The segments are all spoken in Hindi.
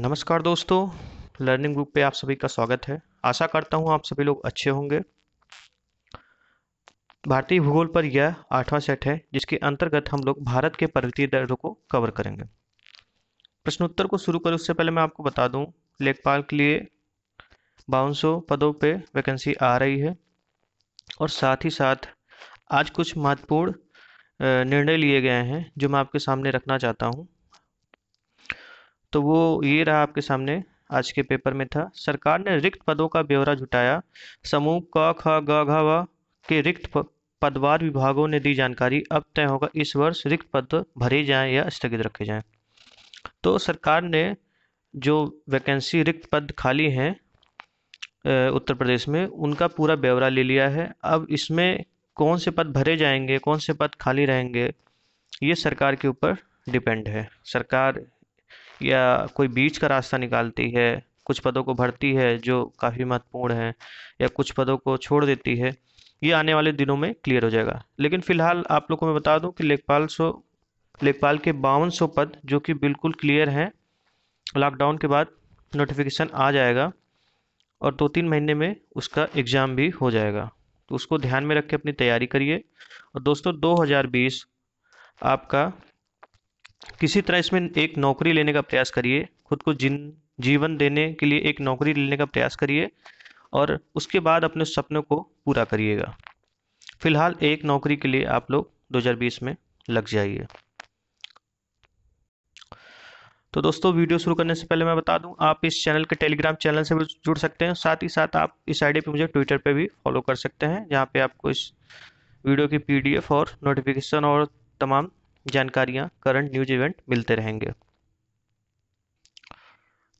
नमस्कार दोस्तों लर्निंग ग्रुप पे आप सभी का स्वागत है आशा करता हूँ आप सभी लोग अच्छे होंगे भारतीय भूगोल पर यह आठवां सेट है जिसके अंतर्गत हम लोग भारत के पर्वतीय दर्रों को कवर करेंगे प्रश्नोत्तर को शुरू करें उससे पहले मैं आपको बता दूं लेखपाल के लिए बावन पदों पे वैकेंसी आ रही है और साथ ही साथ आज कुछ महत्वपूर्ण निर्णय लिए गए हैं जो मैं आपके सामने रखना चाहता हूँ तो वो ये रहा आपके सामने आज के पेपर में था सरकार ने रिक्त पदों का ब्यौरा जुटाया समूह क ख ग घ व के रिक्त पदवार विभागों ने दी जानकारी अब तय होगा इस वर्ष रिक्त पद भरे जाएं या स्थगित रखे जाएं तो सरकार ने जो वैकेंसी रिक्त पद खाली हैं उत्तर प्रदेश में उनका पूरा ब्यौरा ले लिया है अब इसमें कौन से पद भरे जाएंगे कौन से पद खाली रहेंगे ये सरकार के ऊपर डिपेंड है सरकार या कोई बीच का रास्ता निकालती है कुछ पदों को भरती है जो काफ़ी महत्वपूर्ण है या कुछ पदों को छोड़ देती है ये आने वाले दिनों में क्लियर हो जाएगा लेकिन फिलहाल आप लोग को मैं बता दूं कि लेखपाल सो लेखपाल के बावन सौ पद जो कि बिल्कुल क्लियर हैं लॉकडाउन के बाद नोटिफिकेशन आ जाएगा और दो तीन महीने में उसका एग्ज़ाम भी हो जाएगा तो उसको ध्यान में रख के अपनी तैयारी करिए और दोस्तों 2020 आपका किसी तरह इसमें एक नौकरी लेने का प्रयास करिए खुद को जिन जीवन देने के लिए एक नौकरी लेने का प्रयास करिए और उसके बाद अपने सपनों को पूरा करिएगा फिलहाल एक नौकरी के लिए आप लोग 2020 में लग जाइए तो दोस्तों वीडियो शुरू करने से पहले मैं बता दूं आप इस चैनल के टेलीग्राम चैनल से भी जुड़ सकते हैं साथ ही साथ आप इस आईडी पे मुझे ट्विटर पे भी फॉलो कर सकते हैं जहाँ पे आपको इस वीडियो की पीडीएफ और नोटिफिकेशन और तमाम जानकारियाँ करंट न्यूज इवेंट मिलते रहेंगे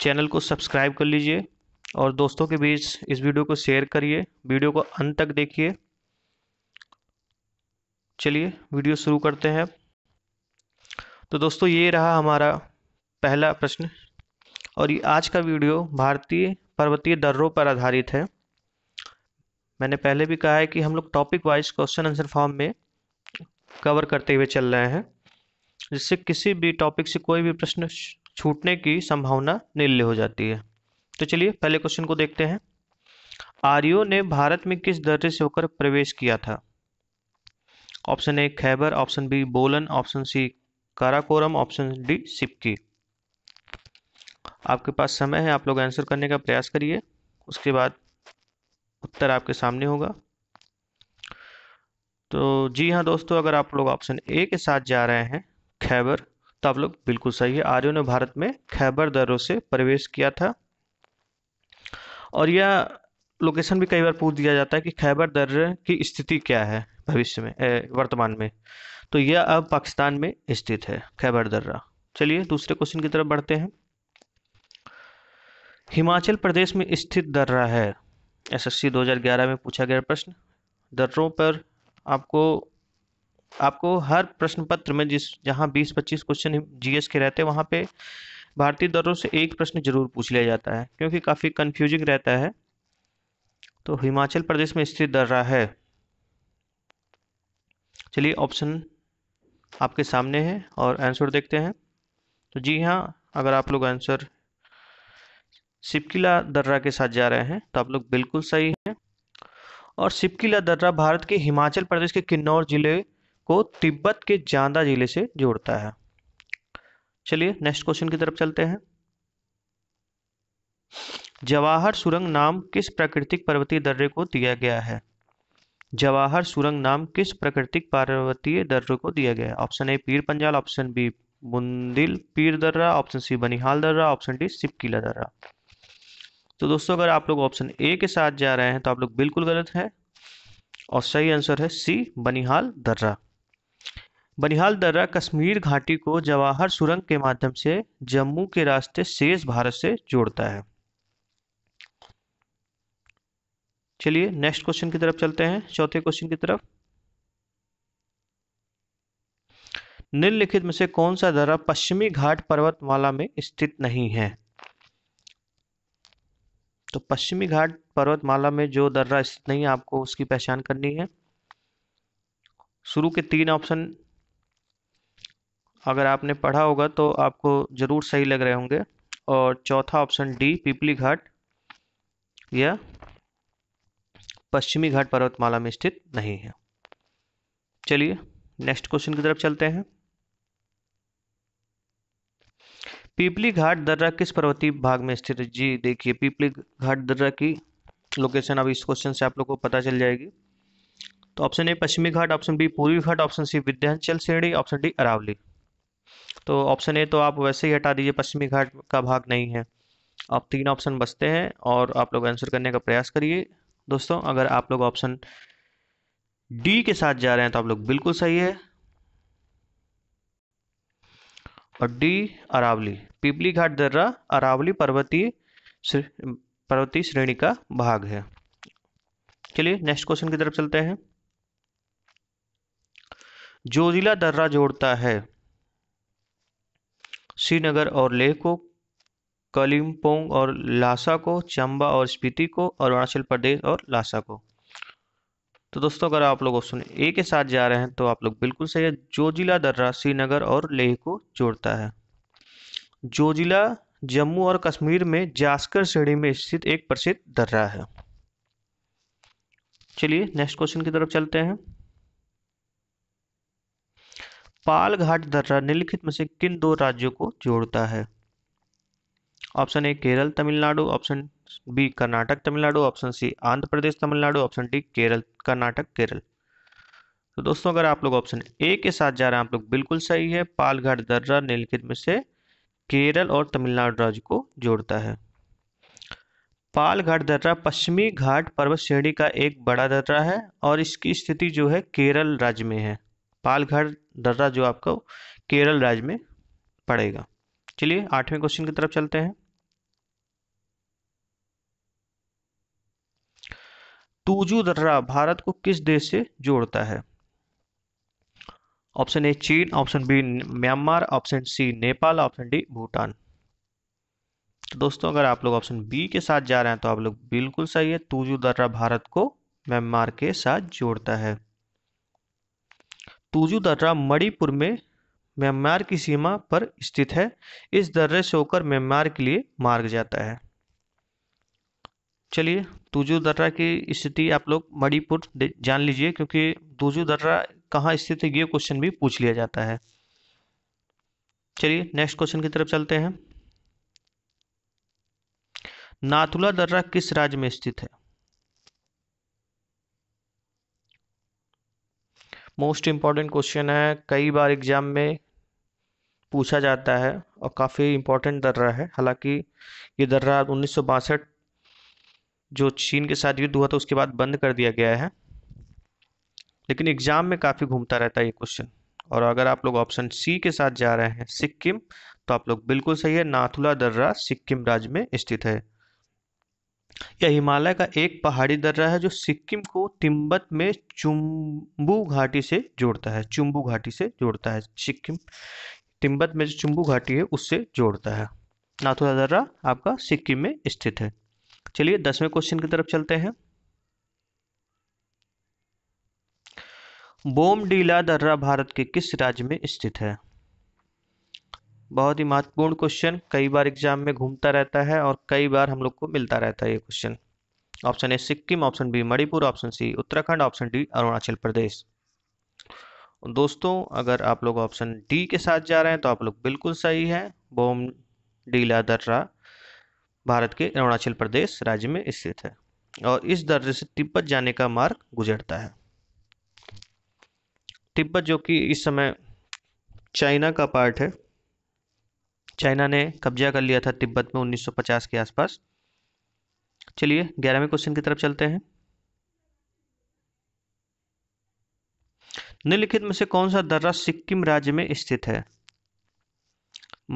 चैनल को सब्सक्राइब कर लीजिए और दोस्तों के बीच इस वीडियो को शेयर करिए वीडियो को अंत तक देखिए चलिए वीडियो शुरू करते हैं तो दोस्तों ये रहा हमारा पहला प्रश्न और ये आज का वीडियो भारतीय पर्वतीय दर्रों पर आधारित है मैंने पहले भी कहा है कि हम लोग topic wise question answer form में कवर करते हुए चल रहे हैं जिससे किसी भी टॉपिक से कोई भी प्रश्न छूटने की संभावना निल्य हो जाती है तो चलिए पहले क्वेश्चन को देखते हैं आर्यो ने भारत में किस दर्जे से होकर प्रवेश किया था option A Khyber option B Bolan option C Karakoram option D Shipki आपके पास समय है आप लोग आंसर करने का प्रयास करिए उसके बाद उत्तर आपके सामने होगा तो जी हाँ दोस्तों अगर आप लोग ऑप्शन ए के साथ जा रहे हैं खैबर तो आप लोग बिल्कुल सही है आर्यों ने भारत में खैबर दरों से प्रवेश किया था और यह लोकेशन भी कई बार पूछ दिया जाता है कि खैबर दर्र की स्थिति क्या है भविष्य में ए, वर्तमान में तो यह अब पाकिस्तान में स्थित है खैबर दर्रा चलिए दूसरे क्वेश्चन की तरफ बढ़ते हैं हिमाचल प्रदेश में स्थित दर्रा है एसएससी 2011 में पूछा गया प्रश्न दर्रों पर आपको आपको हर प्रश्न पत्र में जिस जहाँ बीस पच्चीस क्वेश्चन जीएस के रहते हैं वहाँ पे भारतीय दरों से एक प्रश्न जरूर पूछ लिया जाता है क्योंकि काफ़ी कन्फ्यूजिंग रहता है तो हिमाचल प्रदेश में स्थित दर्रा है चलिए ऑप्शन आपके सामने है और आंसर देखते हैं तो जी हाँ अगर आप लोग आंसर सिपकिला दर्रा के साथ जा रहे हैं तो आप लोग बिल्कुल सही हैं और सिपकिला दर्रा भारत के हिमाचल प्रदेश के किन्नौर जिले को तिब्बत के जांदा जिले से जोड़ता है चलिए नेक्स्ट क्वेश्चन की तरफ चलते हैं जवाहर सुरंग नाम किस प्राकृतिक पर्वतीय दर्रे को दिया गया है जवाहर सुरंग नाम किस प्राकृतिक पर्वतीय दर्रे को दिया गया है ऑप्शन ए पीर पंजाल ऑप्शन बी बुंदिल पीर दर्रा ऑप्शन सी बनिहाल दर्रा ऑप्शन डी सिपकीला दर्रा तो दोस्तों अगर आप लोग ऑप्शन ए के साथ जा रहे हैं तो आप लोग बिल्कुल गलत है और सही आंसर है सी बनिहाल दर्रा बनिहाल दर्रा कश्मीर घाटी को जवाहर सुरंग के माध्यम से जम्मू के रास्ते शेष भारत से जोड़ता है चलिए नेक्स्ट क्वेश्चन की तरफ चलते हैं चौथे क्वेश्चन की तरफ निम्नलिखित में से कौन सा दर्रा पश्चिमी घाट पर्वतमाला में स्थित नहीं है तो पश्चिमी घाट पर्वतमाला में जो दर्रा स्थित नहीं है आपको उसकी पहचान करनी है शुरू के तीन ऑप्शन अगर आपने पढ़ा होगा तो आपको ज़रूर सही लग रहे होंगे और चौथा ऑप्शन डी पिपली घाट यह पश्चिमी घाट पर्वतमाला में स्थित नहीं है चलिए नेक्स्ट क्वेश्चन की तरफ चलते हैं पीपली घाट दर्रा किस पर्वतीय भाग में स्थित है जी देखिए पीपली घाट दर्रा की लोकेशन अब इस क्वेश्चन से आप लोग को पता चल जाएगी तो ऑप्शन ए पश्चिमी घाट ऑप्शन बी पूर्वी घाट ऑप्शन सी विध्यांचल श्रेणी ऑप्शन डी अरावली तो ऑप्शन ए तो आप वैसे ही हटा दीजिए पश्चिमी घाट का भाग नहीं है अब तीन ऑप्शन बचते हैं और आप लोग आंसर करने का प्रयास करिए दोस्तों अगर आप लोग ऑप्शन डी के साथ जा रहे हैं तो आप लोग बिल्कुल सही है और डी अरावली पिपली घाट दर्रा अरावली पर्वतीय पर्वतीय श्रेणी का भाग है चलिए नेक्स्ट क्वेश्चन की तरफ चलते हैं जोजिला दर्रा जोड़ता है श्रीनगर और लेह को कलिम्पोंग और लासा को चंबा और स्पीति को अरुणाचल प्रदेश और लासा को तो दोस्तों अगर आप लोग ऑप्शन ए के साथ जा रहे हैं तो आप लोग बिल्कुल सही है जो जिला दर्रा श्रीनगर और लेह को जोड़ता है जो जिला जम्मू और कश्मीर में जास्कर श्रेणी में स्थित एक प्रसिद्ध दर्रा है चलिए नेक्स्ट क्वेश्चन की तरफ चलते हैं पालघाट दर्रा निम्नलिखित में से किन दो राज्यों को जोड़ता है option A Kerala Tamil Nadu option B Karnataka Tamil Nadu option C Andhra Pradesh Tamil Nadu option D Kerala Karnataka Kerala तो दोस्तों अगर आप लोग ऑप्शन ए के साथ जा रहे हैं आप लोग बिल्कुल सही है पालघाट दर्रा निम्नलिखित में से केरल और तमिलनाडु राज्य को जोड़ता है पालघाट दर्रा पश्चिमी घाट पर्वत श्रेणी का एक बड़ा दर्रा है और इसकी स्थिति जो है केरल राज्य में है पालघाट दर्रा जो आपको केरल राज्य में पड़ेगा चलिए आठवें क्वेश्चन की तरफ चलते हैं तूजू दर्रा भारत को किस देश से जोड़ता है ऑप्शन ए चीन option B Myanmar option C Nepal option D Bhutan तो दोस्तों अगर आप लोग ऑप्शन बी के साथ जा रहे हैं तो आप लोग बिल्कुल सही है तूजू दर्रा भारत को म्यांमार के साथ जोड़ता है तुजू दर्रा मणिपुर में म्यांमार की सीमा पर स्थित है इस दर्रे से होकर म्यांमार के लिए मार्ग जाता है चलिए तुजू दर्रा की स्थिति आप लोग मणिपुर जान लीजिए क्योंकि तुजू दर्रा कहाँ स्थित है ये क्वेश्चन भी पूछ लिया जाता है चलिए नेक्स्ट क्वेश्चन की तरफ चलते हैं नाथुला दर्रा किस राज्य में स्थित है मोस्ट इम्पॉर्टेंट क्वेश्चन है कई बार एग्जाम में पूछा जाता है और काफ़ी इम्पोर्टेंट दर्रा है हालांकि ये दर्रा उन्नीस जो चीन के साथ युद्ध हुआ था उसके बाद बंद कर दिया गया है लेकिन एग्जाम में काफ़ी घूमता रहता है ये क्वेश्चन और अगर आप लोग ऑप्शन सी के साथ जा रहे हैं सिक्किम तो आप लोग बिल्कुल सही है नाथुला दर्रा सिक्किम राज्य में स्थित है क्या हिमालय का एक पहाड़ी दर्रा है जो सिक्किम को तिब्बत में चुम्बू घाटी से जोड़ता है चुम्बू घाटी से जोड़ता है सिक्किम तिब्बत में जो चुम्बू घाटी है उससे जोड़ता है नाथुला दर्रा आपका सिक्किम में स्थित है चलिए दसवें क्वेश्चन की तरफ चलते हैं बोमडीला दर्रा भारत के किस राज्य में स्थित है बहुत ही महत्वपूर्ण क्वेश्चन कई बार एग्जाम में घूमता रहता है और कई बार हम लोग को मिलता रहता है ये question option A Sikkim option B Manipur option C Uttarakhand option D Arunachal Pradesh दोस्तों अगर आप लोग ऑप्शन डी के साथ जा रहे हैं तो आप लोग बिल्कुल सही है बोम डीला दर्रा भारत के अरुणाचल प्रदेश राज्य में स्थित है और इस दर्रे से तिब्बत जाने का मार्ग गुजरता है तिब्बत जो कि इस समय चाइना का पार्ट है चाइना ने कब्जा कर लिया था तिब्बत में 1950 के आसपास चलिए ग्यारहवें क्वेश्चन की तरफ चलते हैं निम्नलिखित में से कौन सा दर्रा सिक्किम राज्य में स्थित है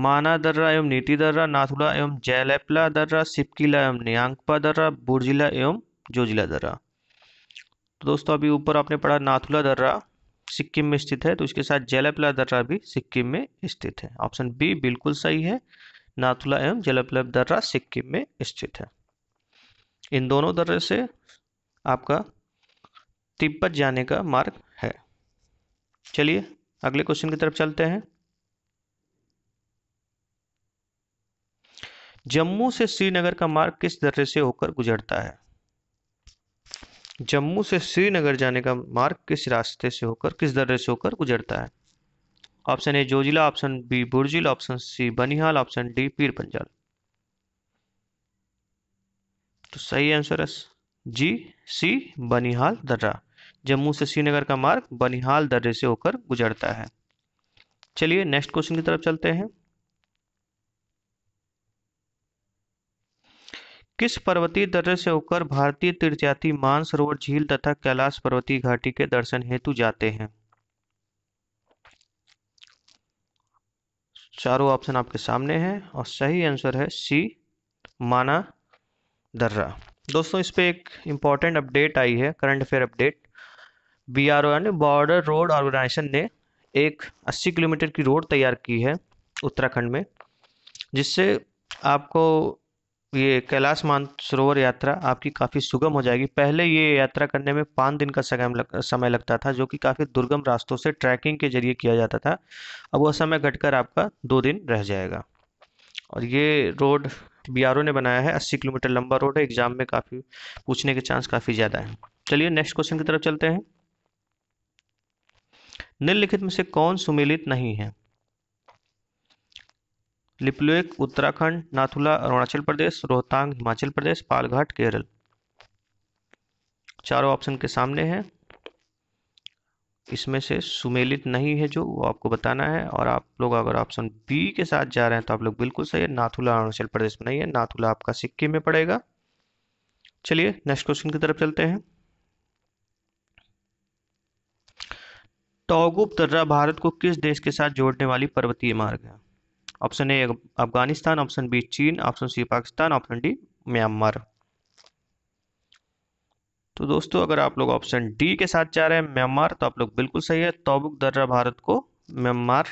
माना दर्रा एवं नीति दर्रा नाथुला एवं जयलैपला दर्रा सिपकिला एवं नियांगपा दर्रा बुर्जिला एवं जोजिला दर्रा तो दोस्तों अभी ऊपर आपने पढ़ा नाथुला दर्रा सिक्किम में स्थित है तो इसके साथ जलपला दर्रा भी सिक्किम में स्थित है ऑप्शन बी बिल्कुल सही है नाथुला एवं जलपला दर्रा सिक्किम में स्थित है इन दोनों दर्रे से आपका तिब्बत जाने का मार्ग है चलिए अगले क्वेश्चन की तरफ चलते हैं जम्मू से श्रीनगर का मार्ग किस दर्रे से होकर गुजरता है जम्मू से श्रीनगर जाने का मार्ग किस रास्ते से होकर किस दर्रे से होकर गुजरता है option A Zojila option B Burzil option C Banihal option D Pir Panjal तो सही आंसर है जी सी बनिहाल दर्रा जम्मू से श्रीनगर का मार्ग बनिहाल दर्रे से होकर गुजरता है चलिए नेक्स्ट क्वेश्चन की तरफ चलते हैं किस पर्वतीय दर्रे से होकर भारतीय तीर्थयात्री मानसरोवर झील तथा कैलाश पर्वतीय घाटी के दर्शन हेतु जाते हैं चारों ऑप्शन आपके सामने हैं और सही आंसर है सी माना दर्रा दोस्तों इस पे एक इम्पॉर्टेंट अपडेट आई है current affair update B R O यानी बॉर्डर रोड ऑर्गेनाइजेशन ने एक 80 किलोमीटर की रोड तैयार की है उत्तराखंड में जिससे आपको ये कैलाश मानसरोवर यात्रा आपकी काफ़ी सुगम हो जाएगी पहले ये यात्रा करने में पाँच दिन का सगम लग, समय लगता था जो कि काफ़ी दुर्गम रास्तों से ट्रैकिंग के जरिए किया जाता था अब वह समय घटकर आपका दो दिन रह जाएगा और ये रोड बी ने बनाया है अस्सी किलोमीटर लंबा रोड है एग्जाम में काफ़ी पूछने के चांस काफ़ी ज़्यादा है चलिए नेक्स्ट क्वेश्चन की तरफ चलते हैं निम्नलिखित में से कौन सुमेलित नहीं है लिपलोक उत्तराखंड नाथुला अरुणाचल प्रदेश रोहतांग हिमाचल प्रदेश पालघाट केरल चारों ऑप्शन के सामने हैं इसमें से सुमेलित नहीं है जो वो आपको बताना है और आप लोग अगर ऑप्शन बी के साथ जा रहे हैं तो आप लोग बिल्कुल सही है नाथुला अरुणाचल प्रदेश में नहीं है नाथुला आपका सिक्किम में पड़ेगा चलिए नेक्स्ट क्वेश्चन की तरफ चलते हैं टॉगुप दर्रा भारत को किस देश के साथ जोड़ने वाली पर्वतीय मार्ग है option A Afghanistan option B चीन option C Pakistan option D Myanmar तो दोस्तों अगर आप लोग ऑप्शन डी के साथ जा रहे हैं म्यांमार तो आप लोग बिल्कुल सही है तोबुक दर्रा भारत को म्यांमार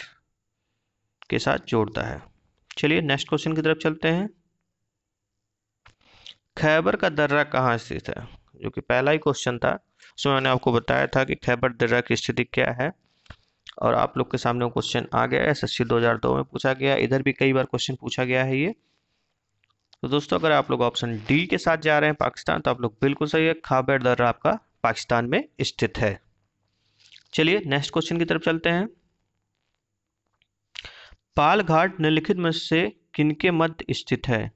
के साथ जोड़ता है चलिए नेक्स्ट क्वेश्चन की तरफ चलते हैं खैबर का दर्रा कहाँ स्थित है जो कि पहला ही क्वेश्चन था उसमें मैंने आपको बताया था कि खैबर दर्रा की स्थिति क्या है और आप लोग के सामने क्वेश्चन आ गया है एस 2002 में पूछा गया इधर भी कई बार क्वेश्चन पूछा गया है ये तो दोस्तों अगर आप लोग ऑप्शन डी के साथ जा रहे हैं पाकिस्तान तो आप लोग बिल्कुल सही है खाबर दर्रा आपका पाकिस्तान में स्थित है चलिए नेक्स्ट क्वेश्चन की तरफ चलते हैं पालघाट निम्नलिखित में से किनके मध्य स्थित है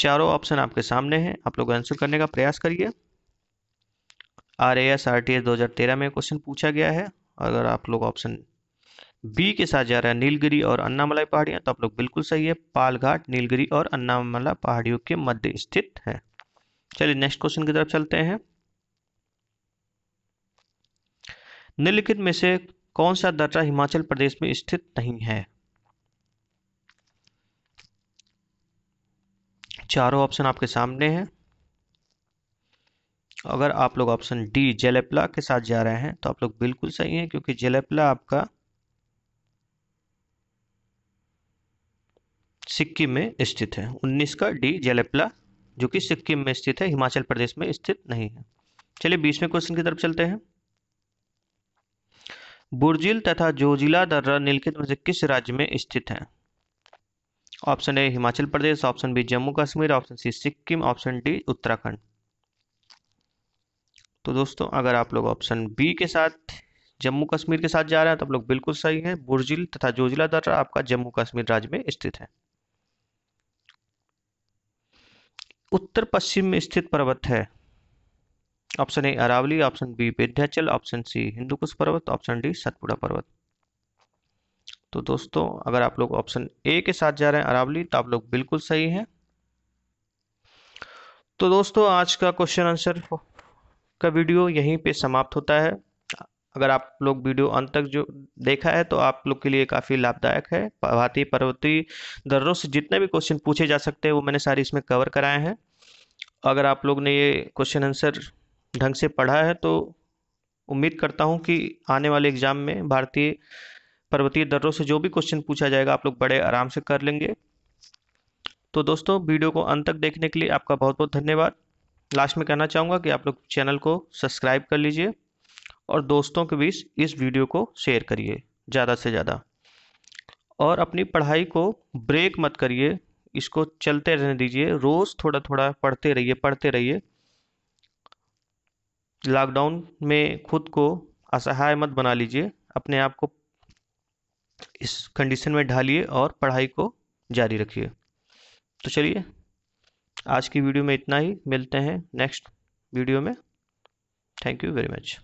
चारों ऑप्शन आपके सामने हैं आप लोग आंसर करने का प्रयास करिए R A S R T S दो हज़ार तेरह में क्वेश्चन पूछा गया है अगर आप लोग ऑप्शन बी के साथ जा रहे हैं नीलगिरी और अन्नामलाई पहाड़ियाँ तो आप लोग बिल्कुल सही है पालघाट नीलगिरी और अन्नामला पहाड़ियों के मध्य स्थित है चलिए नेक्स्ट क्वेश्चन की तरफ चलते हैं निम्नलिखित में से कौन सा दर्रा हिमाचल प्रदेश में स्थित नहीं है चारों ऑप्शन आपके सामने हैं अगर आप लोग ऑप्शन डी जेलेप्ला के साथ जा रहे हैं तो आप लोग बिल्कुल सही हैं क्योंकि जेलेप्ला आपका सिक्किम में स्थित है 19 का डी जेलेप्ला जो कि सिक्किम में स्थित है हिमाचल प्रदेश में स्थित नहीं है चलिए बीसवें क्वेश्चन की तरफ चलते हैं बुर्जिल तथा जोजिला दर्रा निलखित में से किस राज्य में स्थित है option A Himachal Pradesh option B Jammu Kashmir option C Sikkim option D Uttarakhand तो दोस्तों अगर आप लोग ऑप्शन बी के साथ जम्मू कश्मीर के साथ जा रहे हैं तो आप लोग बिल्कुल सही हैं बुरजिल तथा जोजिला दर्रा आपका जम्मू कश्मीर राज्य में स्थित है उत्तर पश्चिम में स्थित पर्वत है option A Aravalli option B Vindhyachal option C Hindu Kush पर्वत ऑप्शन डी सतपुड़ा पर्वत तो दोस्तों अगर आप लोग ऑप्शन ए के साथ जा रहे हैं अरावली तो आप लोग बिल्कुल सही हैं तो दोस्तों आज का क्वेश्चन आंसर का वीडियो यहीं पे समाप्त होता है अगर आप लोग वीडियो अंत तक जो देखा है तो आप लोग के लिए काफ़ी लाभदायक है भारतीय पर्वतीय दर्रों से जितने भी क्वेश्चन पूछे जा सकते हैं वो मैंने सारे इसमें कवर कराए हैं अगर आप लोग ने ये क्वेश्चन आंसर ढंग से पढ़ा है तो उम्मीद करता हूँ कि आने वाले एग्जाम में भारतीय पर्वतीय दर्रों से जो भी क्वेश्चन पूछा जाएगा आप लोग बड़े आराम से कर लेंगे तो दोस्तों वीडियो को अंत तक देखने के लिए आपका बहुत बहुत धन्यवाद लास्ट में कहना चाहूँगा कि आप लोग चैनल को सब्सक्राइब कर लीजिए और दोस्तों के बीच इस वीडियो को शेयर करिए ज़्यादा से ज़्यादा और अपनी पढ़ाई को ब्रेक मत करिए इसको चलते रहने दीजिए रोज़ थोड़ा थोड़ा पढ़ते रहिए पढ़ते रहिए लॉकडाउन में खुद को असहाय मत बना लीजिए अपने आप को इस कंडीशन में ढालिए और पढ़ाई को जारी रखिए तो चलिए आज की वीडियो में इतना ही मिलते हैं नेक्स्ट वीडियो में थैंक यू वेरी मच